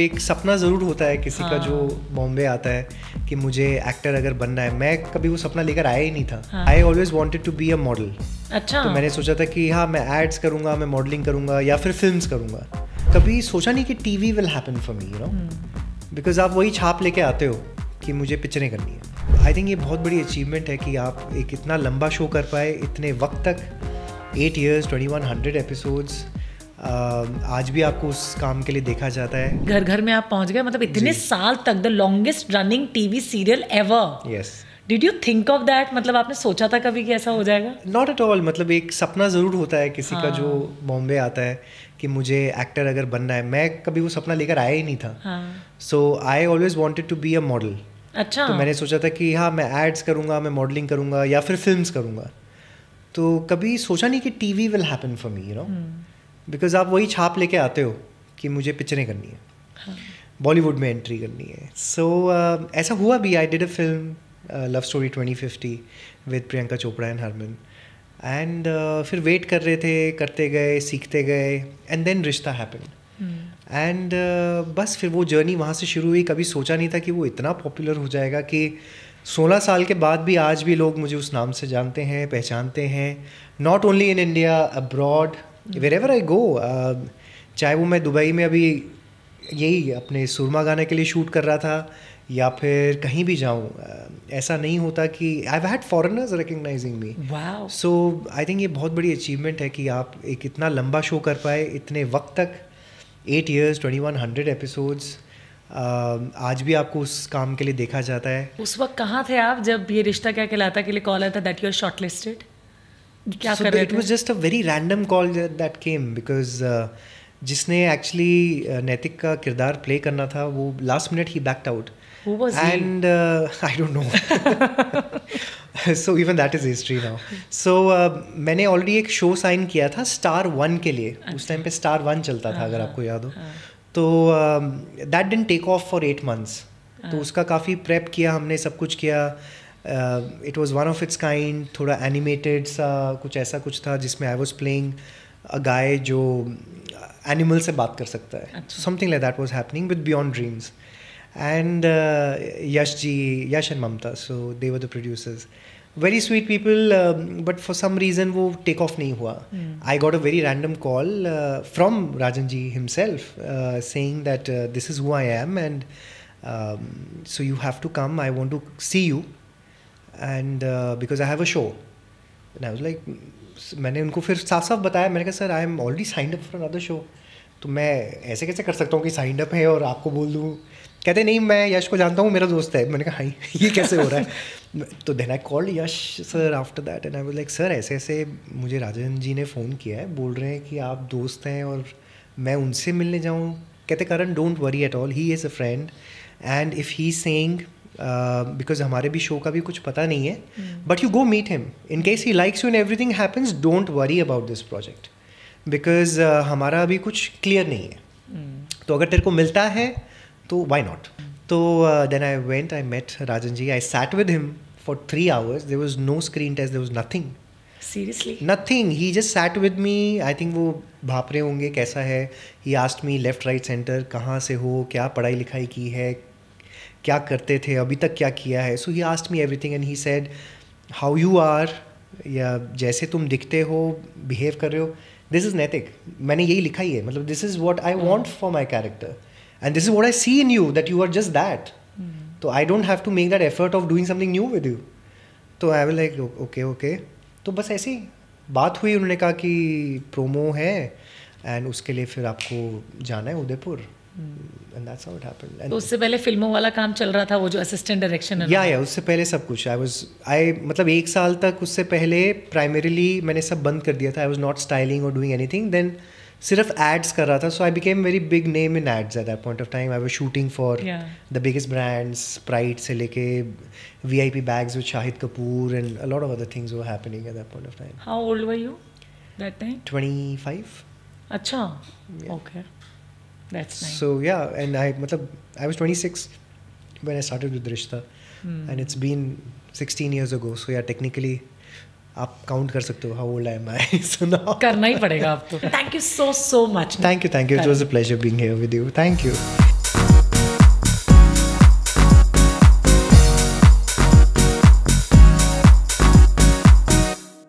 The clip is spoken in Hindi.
एक सपना ज़रूर होता है किसी हाँ। का जो हाँ। बॉम्बे आता है कि मुझे एक्टर अगर बनना है मैं कभी वो सपना लेकर आया ही नहीं था I always wanted to be a model अच्छा तो मैंने सोचा था कि हाँ मैं एड्स करूँगा मैं मॉडलिंग करूँगा या फिर फिल्म करूँगा कभी सोचा नहीं कि T V will happen for me you know because आप वही छाप लेके आते हो कि मुझे पिक्चरें करनी है आई थिंक ये बहुत बड़ी अचीवमेंट है कि आप एक इतना लंबा शो कर पाए इतने वक्त तक eight years twenty one hundred episodes आज भी आपको उस काम के लिए देखा जाता है घर घर में आप पहुंच गए मतलब इतने साल तक the longest running TV serial ever yes did you think of that मतलब आपने सोचा था कभी कि ऐसा हो जाएगा नॉट एट ऑल मतलब एक सपना ज़रूर होता है किसी हाँ. का जो बॉम्बे हाँ। आता है कि मुझे एक्टर अगर बनना है मैं कभी वो सपना लेकर आया ही नहीं था so I always wanted to be a model अच्छा तो मैंने सोचा था कि हाँ मैं एड्स करूंगा मैं मॉडलिंग करूंगा या फिर फिल्म करूंगा तो कभी सोचा नहीं कि TV will happen for me you know because आप वही छाप लेके आते हो कि मुझे पिक्चरें करनी है बॉलीवुड हाँ। में एंट्री करनी है सो so, uh, ऐसा हुआ भी I did a film love story twenty fifty with Priyanka Chopra and Harman and फिर वेट कर रहे थे करते गए सीखते गए एंड देन रिश्ता हैपन हम्म। एंड uh, बस फिर वो जर्नी वहाँ से शुरू हुई कभी सोचा नहीं था कि वो इतना पॉपुलर हो जाएगा कि 16 साल के बाद भी आज भी लोग मुझे उस नाम से जानते हैं पहचानते हैं not only in India abroad wherever I go चाहे वो मैं दुबई में अभी यही अपने सुरमा गाने के लिए शूट कर रहा था या फिर कहीं भी uh, ऐसा नहीं होता कि I had foreigners recognising me so I think ये बहुत बड़ी अचीवमेंट है कि आप एक इतना लंबा शो कर पाए इतने वक्त तक eight years twenty one hundred episodes आज भी आपको उस काम के लिए देखा जाता है उस वक्त कहाँ थे आप जब ये रिश्ता क्या कहलाता के लिए कॉल आया था that you are shortlisted क्या so कर it was just a very random call that came because जिसने एक्चुअली uh, नैतिक का किरदार प्ले करना था वो लास्ट मिनट ही backed out and I don't know so even that is history now so मैंने ऑलरेडी एक शो साइन किया था स्टार वन के लिए okay. उस टाइम पे स्टार अच्छा। वन चलता था अगर हाँ, आपको याद हो हाँ। तो that didn't take off for eight months तो हाँ। उसका काफ़ी प्रेप किया हमने सब कुछ किया it was one of its kind थोड़ा एनिमेटेड सा कुछ ऐसा कुछ था जिसमें आई वॉज प्लेइंग अ गाय जो एनिमल से बात कर सकता है something like that was happening with Beyond Dreams and Yash ji Yash and Mamta so they were the producers very sweet people but for some reason वो टेक ऑफ नहीं हुआ I got a very random call from Rajan ji himself saying that this is who I am and so you have to come I want to see you and because I have a show and I was like मैंने उनको फिर साफ साफ बताया मैंने कहा sir I am already signed up for another show तो मैं ऐसे कैसे कर सकता हूँ कि साइंड अप है और आपको बोल दूँ कहते नहीं मैं यश को जानता हूँ मेरा दोस्त है मैंने कहा हाई ये कैसे हो रहा है तो then I called Yash sir after that and I was like sir ऐसे ऐसे मुझे राजन जी ने फ़ोन किया है बोल रहे हैं कि आप दोस्त हैं और मैं उनसे मिलने जाऊँ कहते Karan don't worry at all he is a friend and if he saying because uh, हमारे भी शो का भी कुछ पता नहीं है but you go meet him in case he likes you and everything happens don't worry about this project because हमारा अभी कुछ क्लियर नहीं है mm. तो अगर तेरे को मिलता है तो वाई नॉट hmm. तो then I went I met Rajan ji I sat with him for three hours there was no screen test there was nothing seriously nothing he just sat with me I think वो भाप रहे होंगे कैसा है he asked me left right centre कहाँ से हो क्या पढ़ाई लिखाई की है क्या करते थे अभी तक क्या किया है so he asked me everything and he said how you are या जैसे तुम दिखते हो बिहेव कर रहे हो दिस इज़ नैतिक मैंने यही लिखा ही है मतलब this is what I want for my character and this is what I see in you that you are just that तो I don't have to make that effort of doing something new with you तो I will like okay okay तो बस ऐसे ही बात हुई उन्होंने कहा कि प्रोमो है एंड उसके लिए फिर आपको जाना है Udaipur and that's how it happened तो उससे पहले फिल्मों वाला काम चल रहा था वो जो असिस्टेंट डायरेक्शन या या उससे पहले सब कुछ आई वाज आई मतलब एक साल तक उससे पहले प्राइमरीली मैंने सब बंद कर दिया था आई वाज नॉट स्टाइलिंग और डूइंग एनीथिंग देन सिर्फ एड्स कर रहा था so I became very big name in ads at that point of time I was shooting for the biggest brands Pride से लेके VIP bags with Shahid Kapoor and a lot of other things were happening at that point of time how old were you that time 25 अच्छा okay yeah. okay. That's nice. So yeah, and I, matlab, I was 26 when I started with Rishta, mm. and it's been 16 years ago. So yeah, technically. आप काउंट कर सकते हो how old I am I so now करना ही पड़ेगा आपको thank you so so much thank you thank you it was a pleasure being here with you thank you